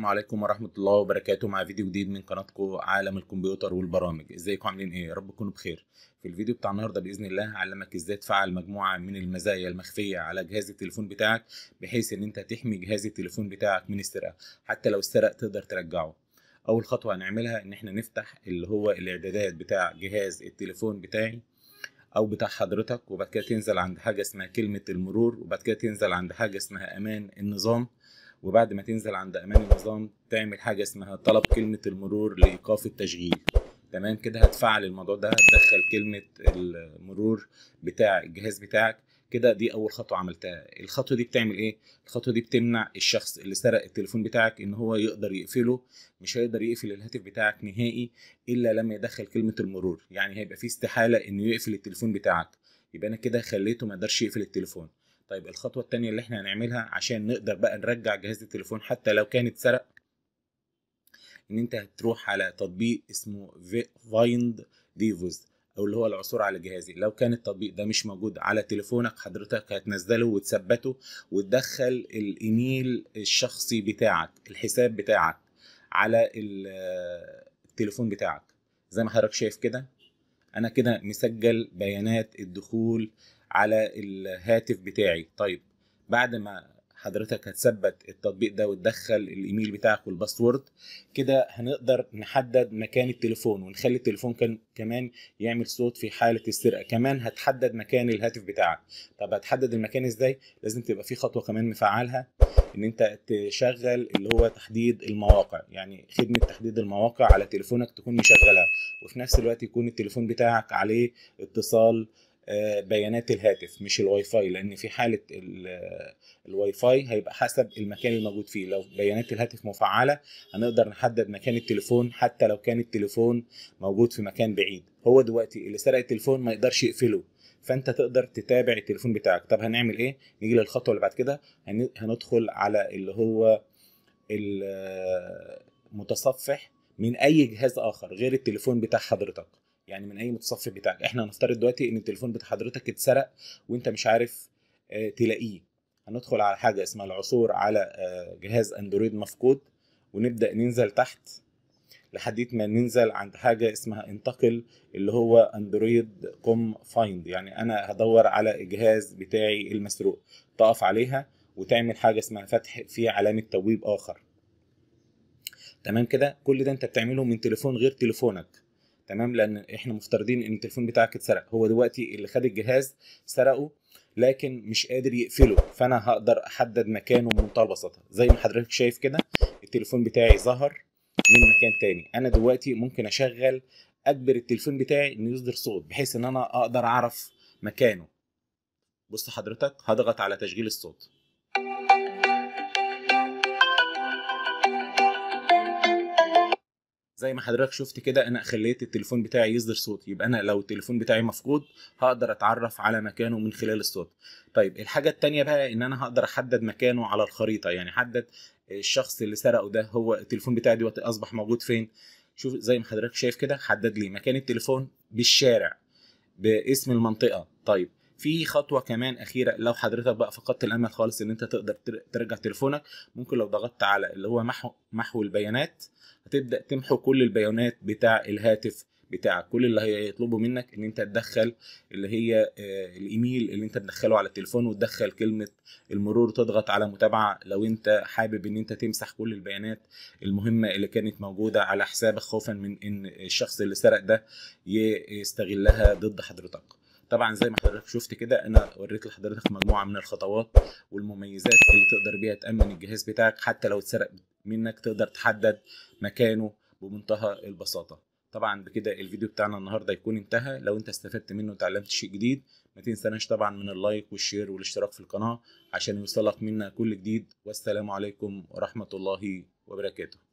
السلام عليكم ورحمة الله وبركاته مع فيديو جديد من قناتكم عالم الكمبيوتر والبرامج ازيكم عاملين ايه يا رب تكونوا بخير في الفيديو بتاع النهارده باذن الله هعلمك ازاي تفعل مجموعه من المزايا المخفيه على جهاز التليفون بتاعك بحيث ان انت تحمي جهاز التليفون بتاعك من السرقه حتى لو السرق تقدر ترجعه اول خطوه هنعملها ان احنا نفتح اللي هو الاعدادات بتاع جهاز التليفون بتاعي او بتاع حضرتك وبعد كده تنزل عند حاجه اسمها كلمه المرور وبعد كده تنزل عند حاجه اسمها امان النظام وبعد ما تنزل عند امان النظام تعمل حاجه اسمها طلب كلمه المرور لايقاف التشغيل تمام كده هتفعل الموضوع ده هتدخل كلمه المرور بتاع الجهاز بتاعك كده دي اول خطوه عملتها الخطوه دي بتعمل ايه الخطوه دي بتمنع الشخص اللي سرق التليفون بتاعك ان هو يقدر يقفله مش هيقدر يقفل الهاتف بتاعك نهائي الا لما يدخل كلمه المرور يعني هيبقى في استحاله انه يقفل التليفون بتاعك يبقى انا كده خليته ما يقدرش يقفل التليفون طيب الخطوه الثانيه اللي احنا هنعملها عشان نقدر بقى نرجع جهاز التليفون حتى لو كان اتسرق ان انت هتروح على تطبيق اسمه فايند ديفوز او اللي هو العثور على جهازي لو كان التطبيق ده مش موجود على تليفونك حضرتك هتنزله وتثبته وتدخل الايميل الشخصي بتاعك الحساب بتاعك على التليفون بتاعك زي ما حضرتك شايف كده انا كده مسجل بيانات الدخول على الهاتف بتاعي طيب بعد ما حضرتك هتثبت التطبيق ده وتدخل الايميل بتاعك والباسورد كده هنقدر نحدد مكان التليفون ونخلي التليفون كان كمان يعمل صوت في حاله السرقه كمان هتحدد مكان الهاتف بتاعك طب هتحدد المكان ازاي لازم تبقى في خطوه كمان مفعلها ان انت تشغل اللي هو تحديد المواقع يعني خدمه تحديد المواقع على تليفونك تكون مشغلها وفي نفس الوقت يكون التليفون بتاعك عليه اتصال بيانات الهاتف مش الواي فاي لان في حاله الواي فاي هيبقى حسب المكان الموجود فيه لو بيانات الهاتف مفعله هنقدر نحدد مكان التليفون حتى لو كان التليفون موجود في مكان بعيد هو دلوقتي اللي سرق التليفون ما يقدرش يقفله فانت تقدر تتابع التليفون بتاعك طب هنعمل ايه نيجي للخطوه اللي بعد كده هندخل على اللي هو المتصفح من اي جهاز اخر غير التليفون بتاع حضرتك يعني من اي متصفح بتاعك احنا هنفترض دلوقتي ان التليفون بتاع حضرتك اتسرق وانت مش عارف آه، تلاقيه هندخل على حاجه اسمها العثور على آه، جهاز اندرويد مفقود ونبدا ننزل تحت لحد ما ننزل عند حاجه اسمها انتقل اللي هو اندرويد كوم فايند يعني انا هدور على الجهاز بتاعي المسروق تقف عليها وتعمل حاجه اسمها فتح في علامه تبويب اخر تمام كده كل ده انت بتعمله من تليفون غير تليفونك تمام لان احنا مفترضين ان التليفون بتاعك اتسرق هو دلوقتي اللي خد الجهاز سرقه لكن مش قادر يقفله فانا هقدر احدد مكانه بمنتهى البساطه زي ما حضرتك شايف كده التليفون بتاعي ظهر من مكان تاني انا دلوقتي ممكن اشغل اجبر التليفون بتاعي انه يصدر صوت بحيث ان انا اقدر اعرف مكانه بص حضرتك هضغط على تشغيل الصوت زي ما حضرتك شفت كده انا خليت التليفون بتاعي يصدر صوت يبقى انا لو التليفون بتاعي مفقود هقدر اتعرف على مكانه من خلال الصوت طيب الحاجه التانية بقى ان انا هقدر احدد مكانه على الخريطه يعني حدد الشخص اللي سرقه ده هو التليفون بتاعي دلوقتي اصبح موجود فين شوف زي ما حضرتك شايف كده حدد لي مكان التليفون بالشارع باسم المنطقه طيب في خطوه كمان اخيره لو حضرتك بقى فقدت الامل خالص ان انت تقدر ترجع تليفونك ممكن لو ضغطت على اللي هو محو محو البيانات هتبدا تمحو كل البيانات بتاع الهاتف بتاعك كل اللي هيطلبه منك ان انت تدخل اللي هي آه، الايميل اللي انت تدخله على التليفون وتدخل كلمه المرور وتضغط على متابعه لو انت حابب ان انت تمسح كل البيانات المهمه اللي كانت موجوده على حسابك خوفا من ان الشخص اللي سرق ده يستغلها ضد حضرتك طبعا زي ما حضرتك شفت كده انا وريت لحضرتك مجموعه من الخطوات والمميزات اللي تقدر بيها تامن الجهاز بتاعك حتى لو اتسرق منك تقدر تحدد مكانه بمنتهى البساطه طبعا بكده الفيديو بتاعنا النهارده يكون انتهى لو انت استفدت منه وتعلمت شيء جديد ما تنساناش طبعا من اللايك والشير والاشتراك في القناه عشان يوصلك منا كل جديد والسلام عليكم ورحمه الله وبركاته